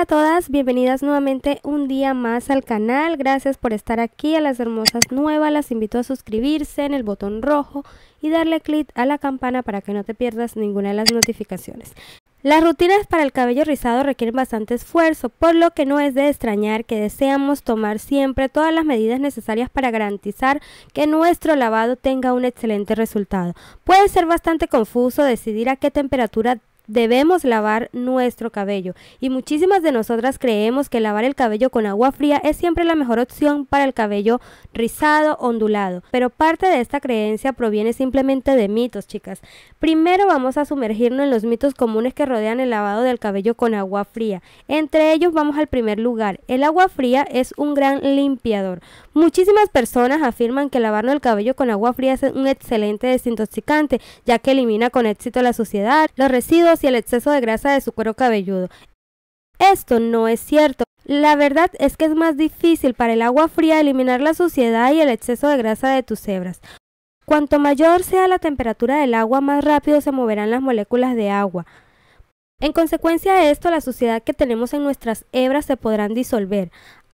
Hola a todas, bienvenidas nuevamente un día más al canal, gracias por estar aquí, a las hermosas nuevas las invito a suscribirse en el botón rojo y darle clic a la campana para que no te pierdas ninguna de las notificaciones. Las rutinas para el cabello rizado requieren bastante esfuerzo, por lo que no es de extrañar que deseamos tomar siempre todas las medidas necesarias para garantizar que nuestro lavado tenga un excelente resultado. Puede ser bastante confuso decidir a qué temperatura debemos lavar nuestro cabello y muchísimas de nosotras creemos que lavar el cabello con agua fría es siempre la mejor opción para el cabello rizado, ondulado, pero parte de esta creencia proviene simplemente de mitos, chicas. Primero vamos a sumergirnos en los mitos comunes que rodean el lavado del cabello con agua fría. Entre ellos vamos al primer lugar. El agua fría es un gran limpiador. Muchísimas personas afirman que lavarnos el cabello con agua fría es un excelente desintoxicante, ya que elimina con éxito la suciedad, los residuos y el exceso de grasa de su cuero cabelludo. Esto no es cierto. La verdad es que es más difícil para el agua fría eliminar la suciedad y el exceso de grasa de tus hebras. Cuanto mayor sea la temperatura del agua, más rápido se moverán las moléculas de agua. En consecuencia de esto, la suciedad que tenemos en nuestras hebras se podrán disolver.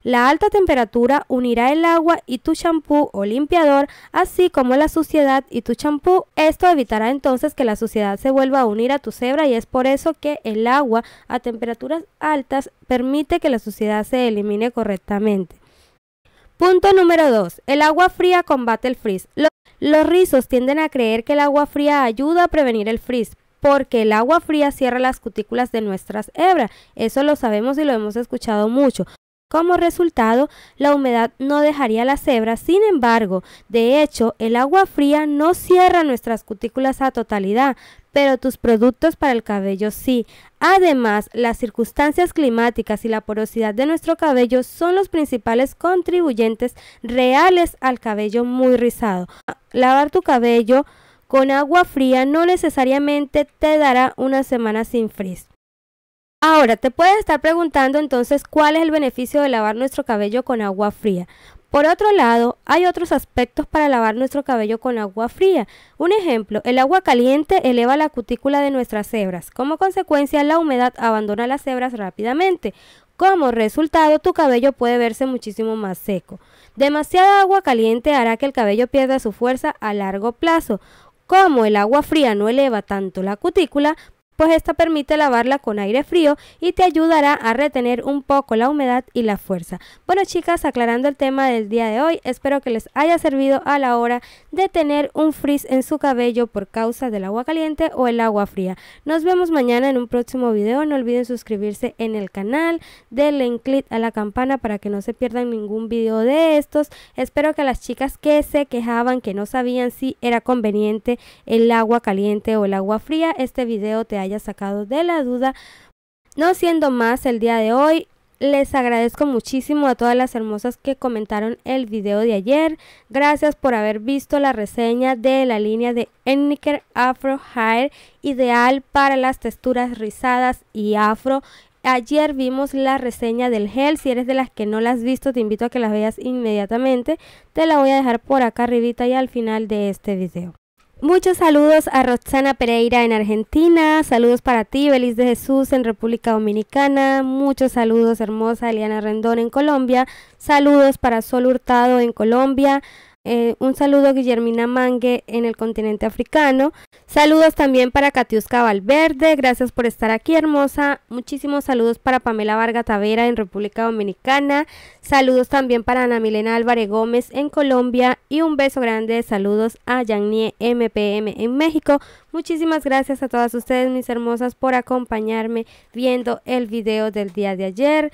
La alta temperatura unirá el agua y tu champú o limpiador, así como la suciedad y tu champú. Esto evitará entonces que la suciedad se vuelva a unir a tu cebra y es por eso que el agua a temperaturas altas permite que la suciedad se elimine correctamente. Punto número 2. El agua fría combate el frizz. Los, los rizos tienden a creer que el agua fría ayuda a prevenir el frizz, porque el agua fría cierra las cutículas de nuestras hebras. Eso lo sabemos y lo hemos escuchado mucho. Como resultado, la humedad no dejaría la cebra, sin embargo, de hecho, el agua fría no cierra nuestras cutículas a totalidad, pero tus productos para el cabello sí. Además, las circunstancias climáticas y la porosidad de nuestro cabello son los principales contribuyentes reales al cabello muy rizado. Lavar tu cabello con agua fría no necesariamente te dará una semana sin frizz. Ahora, te puedes estar preguntando entonces cuál es el beneficio de lavar nuestro cabello con agua fría. Por otro lado, hay otros aspectos para lavar nuestro cabello con agua fría. Un ejemplo, el agua caliente eleva la cutícula de nuestras cebras. Como consecuencia, la humedad abandona las cebras rápidamente. Como resultado, tu cabello puede verse muchísimo más seco. Demasiada agua caliente hará que el cabello pierda su fuerza a largo plazo. Como el agua fría no eleva tanto la cutícula, pues esta permite lavarla con aire frío y te ayudará a retener un poco la humedad y la fuerza. Bueno chicas, aclarando el tema del día de hoy, espero que les haya servido a la hora de tener un frizz en su cabello por causa del agua caliente o el agua fría. Nos vemos mañana en un próximo video, no olviden suscribirse en el canal, denle en clic a la campana para que no se pierdan ningún video de estos. Espero que las chicas que se quejaban, que no sabían si era conveniente el agua caliente o el agua fría, este video te haya sacado de la duda. No siendo más el día de hoy, les agradezco muchísimo a todas las hermosas que comentaron el video de ayer. Gracias por haber visto la reseña de la línea de Enniker Afro Hair, ideal para las texturas rizadas y afro. Ayer vimos la reseña del gel, si eres de las que no las has visto te invito a que las veas inmediatamente. Te la voy a dejar por acá arribita y al final de este video. Muchos saludos a Roxana Pereira en Argentina, saludos para ti, Belis de Jesús en República Dominicana, muchos saludos hermosa Eliana Rendón en Colombia, saludos para Sol Hurtado en Colombia, eh, un saludo a Guillermina Mangue en el continente africano. Saludos también para Katiuska Valverde. Gracias por estar aquí, hermosa. Muchísimos saludos para Pamela Varga Tavera en República Dominicana. Saludos también para Ana Milena Álvarez Gómez en Colombia. Y un beso grande saludos a Yannie MPM en México. Muchísimas gracias a todas ustedes, mis hermosas, por acompañarme viendo el video del día de ayer.